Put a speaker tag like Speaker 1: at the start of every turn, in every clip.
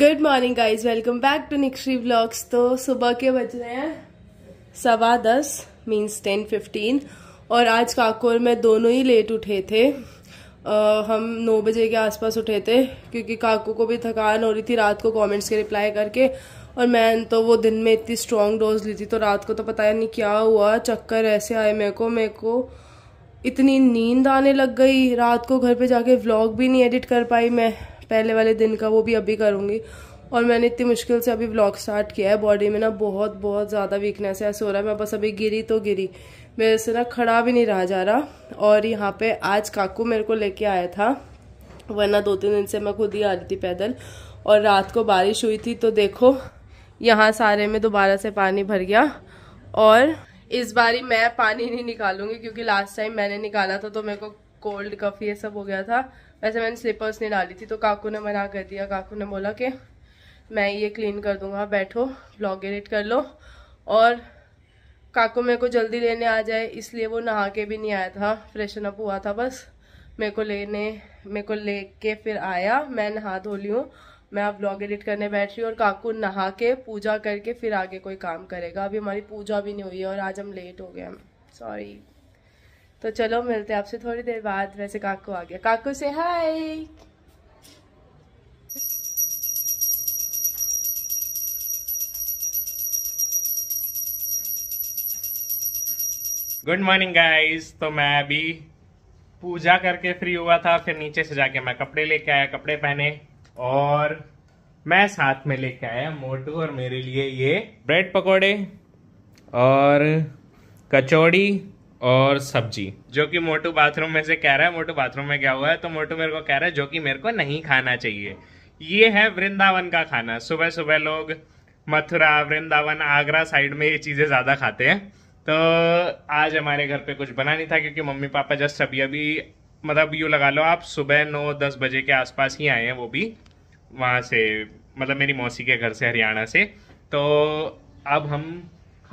Speaker 1: Good morning guys welcome back to निक्सरी blogs तो सुबह के बज रहे हैं सवा दस मीन्स टेन फिफ्टीन और आज काकोर में दोनों ही लेट उठे थे आ, हम नौ बजे के आसपास उठे थे क्योंकि काको को भी थकान हो रही थी रात को कमेंट्स के रिप्लाई करके और मैं तो वो दिन में इतनी स्ट्रॉन्ग डोज ली थी तो रात को तो पता नहीं क्या हुआ चक्कर ऐसे आए मेरे को मेरे को इतनी नींद आने लग गई रात को घर पे जाके व्लॉग भी नहीं एडिट कर पाई मैं पहले वाले दिन का वो भी अभी करूँगी और मैंने इतनी मुश्किल से अभी ब्लॉग स्टार्ट किया है बॉडी में ना बहुत बहुत ज़्यादा वीकनेस है ऐसे हो रहा है मैं बस अभी गिरी तो गिरी मेरे से ना खड़ा भी नहीं रहा जा रहा और यहाँ पे आज काकू मेरे को लेके आया था वरना दो तीन दिन से मैं खुद ही आ रही थी पैदल और रात को बारिश हुई थी तो देखो यहाँ सारे में दोबारा से पानी भर गया और इस बारी मैं पानी नहीं निकालूंगी क्योंकि लास्ट टाइम मैंने निकाला था तो मेरे को कोल्ड कफ ये सब हो गया था वैसे मैंने स्लीपर्स नहीं डाली थी तो काकू ने मना कर दिया काकू ने बोला कि मैं ये क्लीन कर दूंगा बैठो ब्लॉग एडिट कर लो और काकू मेरे को जल्दी लेने आ जाए इसलिए वो नहा के भी नहीं आया था फ्रेशन अप हुआ था बस मेरे को लेने मेरे को लेके फिर आया मैं नहा धो ली हूँ मैं अब ब्लॉग एडिट करने बैठ रही हूँ और काकू नहा के पूजा करके फिर आगे कोई काम करेगा अभी हमारी पूजा भी नहीं हुई है और आज हम लेट हो गए सॉरी तो चलो मिलते हैं आपसे थोड़ी देर बाद वैसे काकू आ गया काकू से हाय
Speaker 2: गुड मॉर्निंग गाइस तो मैं अभी पूजा करके फ्री हुआ था फिर नीचे से जाके मैं कपड़े लेके आया कपड़े पहने और मैं साथ में लेके आया मोटू और मेरे लिए ये ब्रेड पकोड़े और कचौड़ी और सब्जी जो कि मोटू बाथरूम में से कह रहा है मोटू बाथरूम में क्या हुआ है तो मोटू मेरे को कह रहा है जो कि मेरे को नहीं खाना चाहिए ये है वृंदावन का खाना सुबह सुबह लोग मथुरा वृंदावन आगरा साइड में ये चीज़ें ज़्यादा खाते हैं तो आज हमारे घर पे कुछ बना नहीं था क्योंकि मम्मी पापा जस्ट अभी अभी मतलब यूँ लगा लो आप सुबह नौ दस बजे के आसपास ही आए हैं वो भी वहाँ से मतलब मेरी मौसी के घर से हरियाणा से तो अब हम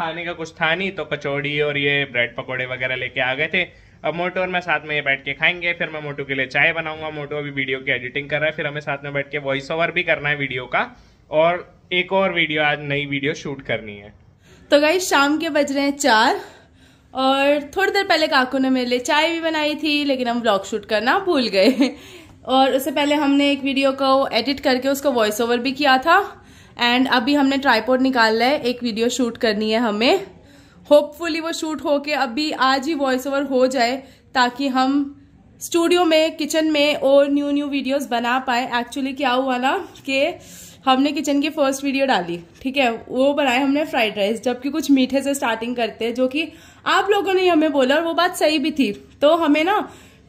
Speaker 2: खाने का कुछ था नहीं तो कचौड़ी और ये ब्रेड पकौड़े वगैरह लेके आ गए थे अब मोटू और मैं साथ में बैठ के खाएंगे फिर मैं मोटू के लिए चाय बनाऊंगा मोटू अभी वीडियो की एडिटिंग कर रहा है फिर हमें साथ में बैठ के वॉइस ओवर भी करना है वीडियो का और एक और वीडियो आज नई वीडियो शूट करनी है
Speaker 1: तो गई शाम के बज रहे हैं चार और थोड़ी देर पहले काकू ने मेरे लिए चाय भी बनाई थी लेकिन हम ब्लॉग शूट करना भूल गए और उससे पहले हमने एक वीडियो को एडिट करके उसको वॉइस ओवर भी किया था एंड अभी हमने ट्राईपोर्ट निकाला है एक वीडियो शूट करनी है हमें होपफुली वो शूट होके अभी आज ही वॉइस ओवर हो जाए ताकि हम स्टूडियो में किचन में और न्यू न्यू वीडियोस बना पाए एक्चुअली क्या हुआ ना कि हमने किचन की फर्स्ट वीडियो डाली ठीक है वो बनाए हमने फ्राइड राइस जबकि कुछ मीठे से स्टार्टिंग करते हैं जो कि आप लोगों ने हमें बोला और वो बात सही भी थी तो हमें ना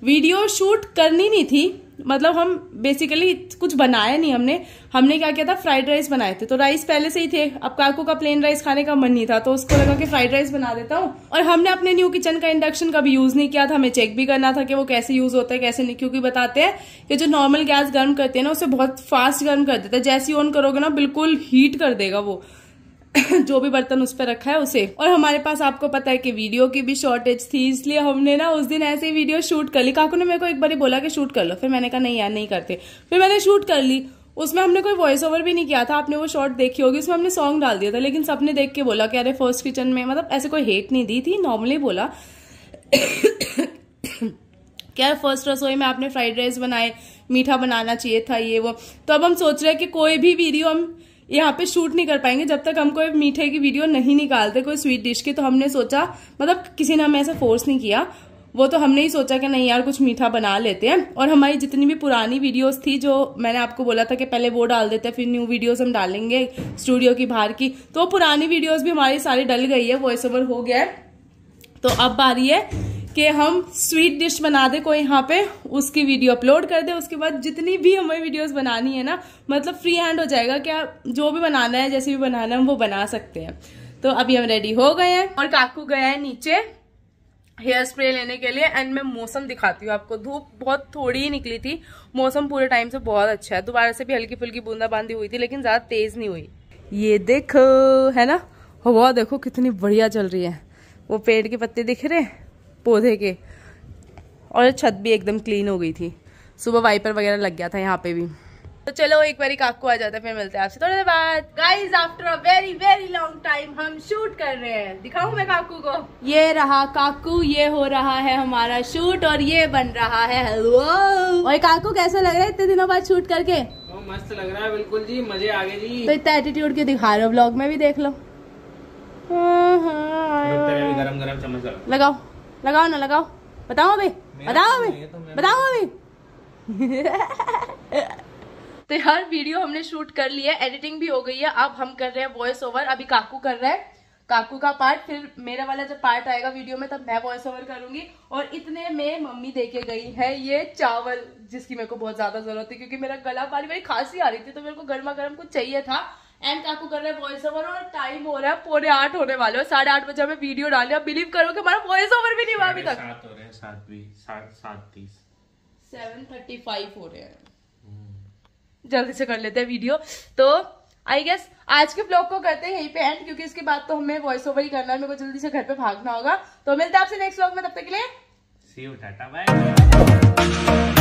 Speaker 1: वीडियो शूट करनी नहीं थी मतलब हम बेसिकली कुछ बनाया नहीं हमने हमने क्या किया था फ्राइड राइस बनाए थे तो राइस पहले से ही थे अब काकू का प्लेन राइस खाने का मन नहीं था तो उसको लगा कि फ्राइड राइस बना देता हूँ और हमने अपने न्यू किचन का इंडक्शन कभी यूज नहीं किया था हमें चेक भी करना था कि वो कैसे यूज होता है कैसे नहीं क्योंकि बताते हैं कि जो नॉर्मल गैस गर्म करते हैं ना उसे बहुत फास्ट गर्म कर देता है जैसे ऑन करोगे ना बिल्कुल हीट कर देगा वो जो भी बर्तन उस पर रखा है उसे और हमारे पास आपको पता है कि वीडियो की भी शॉर्टेज थी इसलिए हमने ना उस दिन ऐसे वीडियो शूट कर ली काकू ने मेरे को एक बार बोला कि शूट कर लो फिर मैंने कहा नहीं यार नहीं करते फिर मैंने शूट कर ली उसमें हमने कोई वॉइस ओवर भी नहीं किया था आपने वो शॉर्ट देखी होगी उसमें हमने सॉन्ग डाल दिया था लेकिन सबने देख के बोला कि अरे फर्स्ट किचन में मतलब ऐसे कोई हेट नहीं दी थी नॉर्मली बोला क्या फर्स्ट रसोई में आपने फ्राइड राइस बनाए मीठा बनाना चाहिए था ये वो तो अब हम सोच रहे हैं कि कोई भी वीडियो हम यहाँ पे शूट नहीं कर पाएंगे जब तक हम कोई मीठे की वीडियो नहीं निकालते कोई स्वीट डिश की तो हमने सोचा मतलब किसी ने हमें ऐसा फोर्स नहीं किया वो तो हमने ही सोचा कि नहीं यार कुछ मीठा बना लेते हैं और हमारी जितनी भी पुरानी वीडियोस थी जो मैंने आपको बोला था कि पहले वो डाल देते हैं फिर न्यू वीडियोस हम डालेंगे स्टूडियो की बाहर की तो पुरानी वीडियोस भी हमारी सारी डल गई है वॉइस ओवर हो गया है तो अब आ रही है कि हम स्वीट डिश बना दे कोई यहाँ पे उसकी वीडियो अपलोड कर दे उसके बाद जितनी भी हमें वीडियोस बनानी है ना मतलब फ्री हैंड हो जाएगा कि आप जो भी बनाना है जैसे भी बनाना है वो बना सकते हैं तो अभी हम रेडी हो गए हैं और काकू गया है नीचे हेयर स्प्रे लेने के लिए एंड मैं मौसम दिखाती हूँ आपको धूप बहुत थोड़ी ही निकली थी मौसम पूरे टाइम से बहुत अच्छा है दोबारा से भी हल्की फुल्की बूंदाबांदी हुई थी लेकिन ज़्यादा तेज़ नहीं हुई ये देखो है ना हवा देखो कितनी बढ़िया चल रही है वो पेड़ के पत्ते दिख रहे हैं पौधे के और छत भी एकदम क्लीन हो गई थी सुबह वाइपर वगैरह लग गया था यहाँ पे भी तो चलो एक बार काकू आ जाता है फिर मिलते हैं आपसे थोड़ी देर बाद guys after a very very long time हम शूट कर रहे हैं दिखाऊं मैं काकू को ये रहा काकू ये हो रहा है हमारा शूट और ये बन रहा है हलवा और काकू कैसे लग रहा है इतने दिनों बाद शूट करके ओ,
Speaker 2: मस्त लग रहा है बिल्कुल जी मजे आ गए जी तो इतना
Speaker 1: एटीट्यूड के दिखा रहे हो ब्लॉग में भी देख लो हाँ।
Speaker 2: गरम गरम चम्मच
Speaker 1: लगाओ लगाओ ना लगाओ बताओ अभी तो बताओ अभी तो बताओ अभी तो हर वीडियो हमने शूट कर लिया है एडिटिंग भी हो गई है अब हम कर रहे हैं वॉइस ओवर अभी काकू कर रहे हैं काकू का पार्ट फिर मेरा वाला जब पार्ट आएगा वीडियो में तब मैं वॉइस ओवर करूंगी और इतने में मम्मी देके गई है ये चावल जिसकी मेरे को बहुत ज्यादा जरूरत है क्योंकि मेरा गला पानी मेरी खांसी आ रही थी तो मेरे को गर्मा गर्म कुछ चाहिए था एंड काकू कर रहे वॉइस ओवर और टाइम हो रहा है पौने आठ होने वाले हो साढ़े आठ बजे हमें वीडियो डाली आप बिलीव करो कि हमारा वॉइस ओवर भी नहीं हुआ अभी तक सात हो रहे हैं हम्म। जल्दी से कर लेते हैं वीडियो तो आई गेस आज के ब्लॉग को करते हैं यहीं पे एंड क्योंकि इसके बाद तो हमें वॉइस ओवर ही करना है मेरे को जल्दी से घर पे भागना होगा तो मिलते हैं आपसे नेक्स्ट ब्लॉग में तब तक के लिए
Speaker 2: सी यू टाटा बाय